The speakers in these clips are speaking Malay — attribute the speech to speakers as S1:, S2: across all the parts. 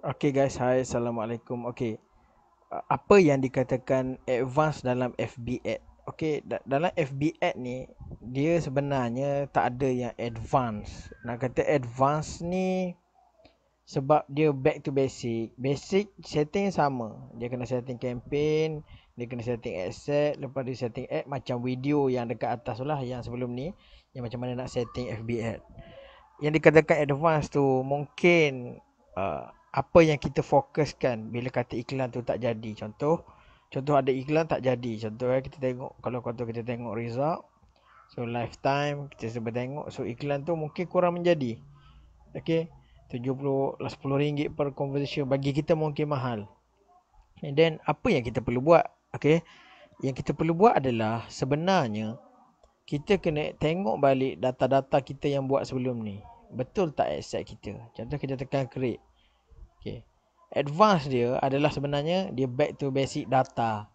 S1: Okay guys, hi, assalamualaikum. Okay, apa yang dikatakan advance dalam FB ad? Okay, dalam FB ad ni, dia sebenarnya tak ada yang advance. Nak kata advance ni, sebab dia back to basic. Basic setting sama. Dia kena setting campaign, dia kena setting ad set, lepas tu setting ad macam video yang dekat atas tu lah yang sebelum ni. Yang macam mana nak setting FB ad. Yang dikatakan advance tu mungkin uh, apa yang kita fokuskan bila kata iklan tu tak jadi contoh contoh ada iklan tak jadi contoh eh, kita tengok kalau contoh kita tengok result so lifetime kita sebab tengok so iklan tu mungkin kurang menjadi okey 70 lah 10 ringgit per conversation bagi kita mungkin mahal and then apa yang kita perlu buat okey yang kita perlu buat adalah sebenarnya kita kena tengok balik data-data kita yang buat sebelum ni betul tak asset kita contoh kita tekan create advance dia adalah sebenarnya dia back to basic data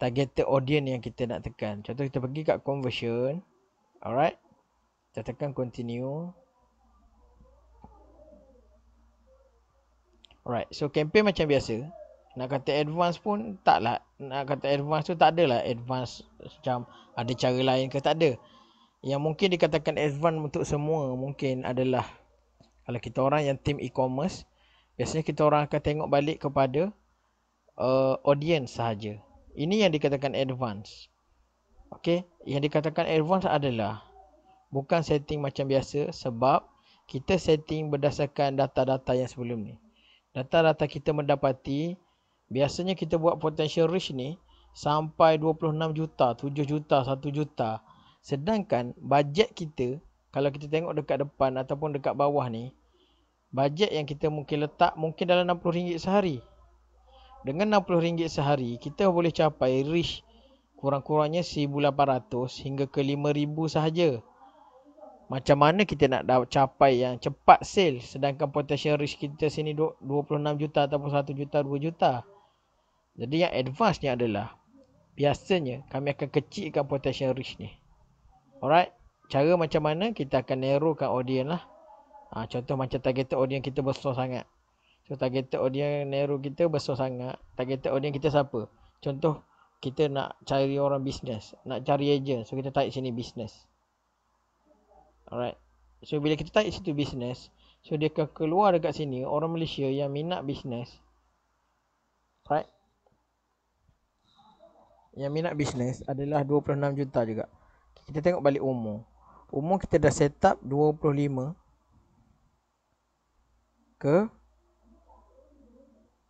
S1: targeted audience yang kita nak tekan contoh kita pergi kat conversion alright kita tekan continue alright so campaign macam biasa nak kata advance pun taklah nak kata advance tu tak adalah advance macam ada cara lain ke tak ada yang mungkin dikatakan advance untuk semua mungkin adalah kalau kita orang yang team e-commerce biasanya kita orang akan tengok balik kepada uh, audience sahaja. Ini yang dikatakan advance. Okey, yang dikatakan advance adalah bukan setting macam biasa sebab kita setting berdasarkan data-data yang sebelum ni. Data-data kita mendapati biasanya kita buat potential reach ni sampai 26 juta, 7 juta, 1 juta. Sedangkan budget kita kalau kita tengok dekat depan ataupun dekat bawah ni, Bajet yang kita mungkin letak mungkin dalam RM60 sehari. Dengan RM60 sehari, kita boleh capai reach kurang-kurangnya RM1,800 hingga ke RM5,000 sahaja. Macam mana kita nak capai yang cepat sale sedangkan potential reach kita sini 26 juta ataupun 1 juta, 2 juta. Jadi yang advance ni adalah biasanya kami akan kecilkan potential reach ni. Alright, cara macam mana kita akan narrowkan audience lah. Ha, contoh macam targeted audience kita besar sangat. So targeted audience narrow kita besar sangat. Targeted audience kita siapa? Contoh kita nak cari orang bisnes. Nak cari agent. So kita taik sini bisnes. Alright. So bila kita taik situ bisnes. So dia akan keluar dekat sini orang Malaysia yang minat bisnes. Right. Yang minat bisnes adalah 26 juta juga. Kita tengok balik umur. Umur kita dah set up 25 juta ke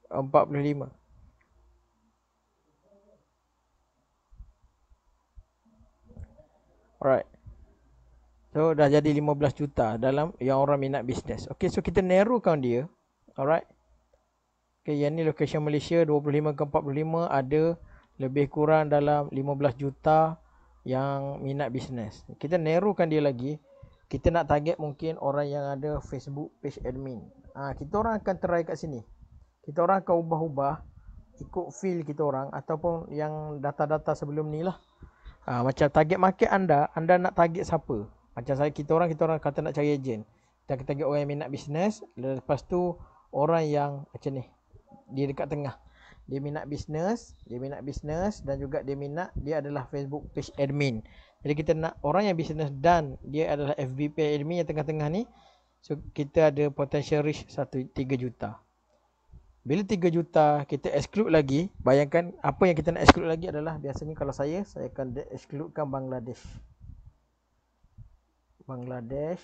S1: 45 Alright So dah jadi 15 juta dalam yang orang minat bisnes Okay so kita narrowkan dia Alright Okay yang ni location Malaysia 25 ke 45 ada Lebih kurang dalam 15 juta Yang minat bisnes Kita narrowkan dia lagi Kita nak target mungkin orang yang ada Facebook page admin ha, kita orang akan try kat sini. Kita orang akan ubah-ubah ikut feel kita orang ataupun yang data-data sebelum ni lah. Ha, macam target market anda, anda nak target siapa? Macam saya kita orang, kita orang kata nak cari ejen. Kita akan target orang yang minat bisnes. Lepas tu orang yang macam ni. Dia dekat tengah. Dia minat bisnes, dia minat bisnes dan juga dia minat dia adalah Facebook page admin. Jadi kita nak orang yang bisnes dan dia adalah FBP admin yang tengah-tengah ni. So kita ada potential reach 3 juta. Bila 3 juta kita exclude lagi, bayangkan apa yang kita nak exclude lagi adalah biasanya kalau saya saya akan excludekan Bangladesh. Bangladesh.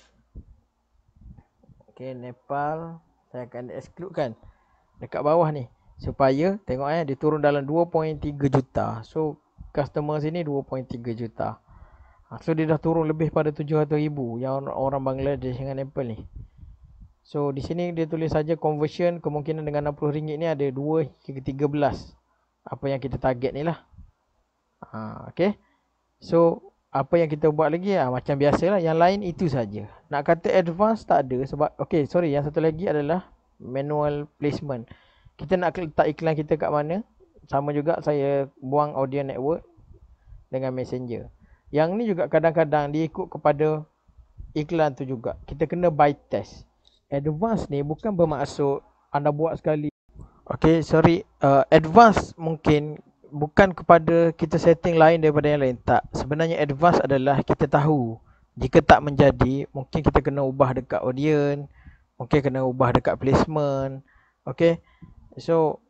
S1: Okay, Nepal saya akan excludekan dekat bawah ni supaya tengok eh dia turun dalam 2.3 juta. So customer sini 2.3 juta. Uh, ha, So dia dah turun lebih pada 700 ribu Yang orang Bangladesh dengan Apple ni So di sini dia tulis saja conversion kemungkinan dengan RM60 ni ada 2 hingga 13 Apa yang kita target ni lah ha, Okay So apa yang kita buat lagi ha, macam biasa lah yang lain itu saja. Nak kata advance tak ada sebab okay sorry yang satu lagi adalah manual placement Kita nak letak iklan kita kat mana Sama juga saya buang audio network dengan messenger yang ni juga kadang-kadang diikut kepada iklan tu juga. Kita kena buy test. Advance ni bukan bermaksud anda buat sekali. Okay, sorry. Uh, advance mungkin bukan kepada kita setting lain daripada yang lain. Tak. Sebenarnya advance adalah kita tahu jika tak menjadi, mungkin kita kena ubah dekat audience. Mungkin kena ubah dekat placement. Okay. So,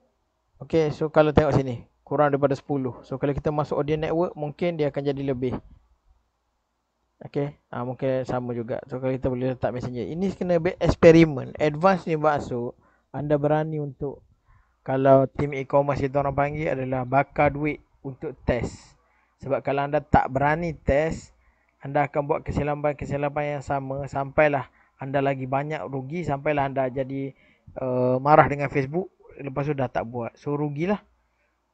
S1: okay. So, kalau tengok sini. Kurang daripada 10. So, kalau kita masuk audience network, mungkin dia akan jadi lebih. Okey, ha, ah, mungkin sama juga. So kalau kita boleh letak messenger. Ini kena be- eksperimen. Advance ni maksud anda berani untuk kalau team e-commerce kita orang panggil adalah bakar duit untuk test. Sebab kalau anda tak berani test, anda akan buat kesilapan-kesilapan yang sama sampailah anda lagi banyak rugi sampailah anda jadi uh, marah dengan Facebook lepas tu dah tak buat. So rugilah.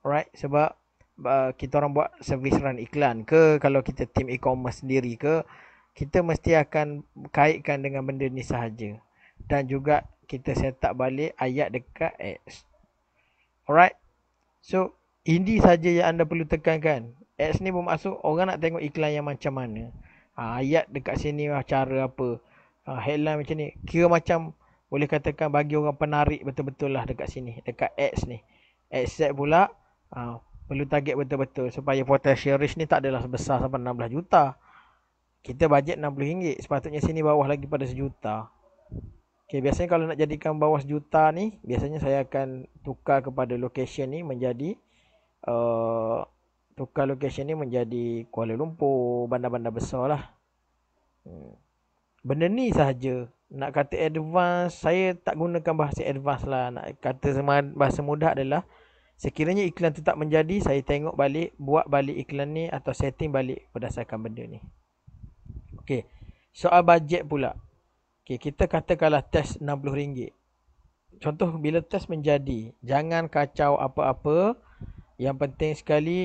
S1: Alright, sebab Uh, kita orang buat servis run iklan ke kalau kita team e-commerce sendiri ke kita mesti akan kaitkan dengan benda ni sahaja dan juga kita set up balik ayat dekat X alright so ini saja yang anda perlu tekankan X ni bermaksud orang nak tengok iklan yang macam mana ha, ayat dekat sini lah, cara apa ha, headline macam ni kira macam boleh katakan bagi orang penarik betul-betul lah dekat sini dekat X ni X set pula ha, perlu target betul-betul supaya potential risk ni tak adalah sebesar sampai 16 juta. Kita bajet 60 60 sepatutnya sini bawah lagi pada sejuta. Okay, biasanya kalau nak jadikan bawah sejuta ni, biasanya saya akan tukar kepada location ni menjadi uh, tukar location ni menjadi Kuala Lumpur, bandar-bandar besar lah. Hmm. Benda ni sahaja. Nak kata advance, saya tak gunakan bahasa advance lah. Nak kata bahasa mudah adalah Sekiranya iklan tetap menjadi, saya tengok balik, buat balik iklan ni atau setting balik berdasarkan benda ni. Okey. Soal bajet pula. Okey, kita katakanlah test RM60. Contoh bila test menjadi, jangan kacau apa-apa. Yang penting sekali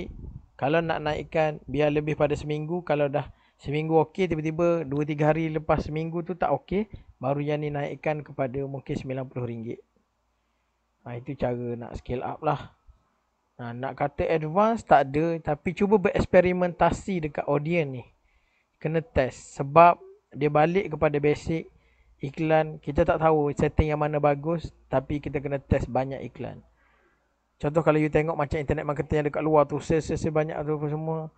S1: kalau nak naikkan biar lebih pada seminggu, kalau dah seminggu okey tiba-tiba 2 3 hari lepas seminggu tu tak okey, baru yang ni naikkan kepada mungkin RM90. Ha, itu cara nak scale up lah. Ha, nak kata advance tak ada tapi cuba bereksperimentasi dekat audien ni. Kena test sebab dia balik kepada basic iklan kita tak tahu setting yang mana bagus tapi kita kena test banyak iklan. Contoh kalau you tengok macam internet marketing yang dekat luar tu sales sales banyak tu semua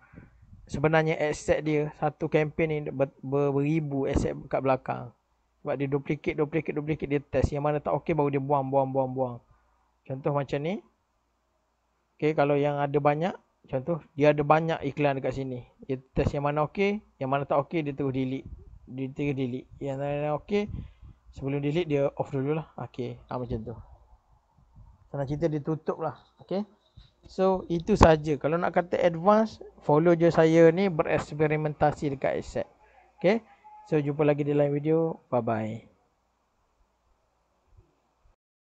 S1: sebenarnya asset dia satu kempen ni ber, beribu asset kat belakang. Sebab dia duplicate duplicate duplicate dia test yang mana tak okey baru dia buang buang buang buang. Contoh macam ni Okey, kalau yang ada banyak, contoh dia ada banyak iklan dekat sini. Dia test yang mana okey, yang mana tak okey dia terus delete. Dia terus delete. Yang mana okey, sebelum delete dia off dulu lah. Okey, ha, macam tu. Sana cerita dia tutup lah. Okey. So, itu saja. Kalau nak kata advance, follow je saya ni bereksperimentasi dekat Excel. Okey. So, jumpa lagi di lain video. Bye-bye.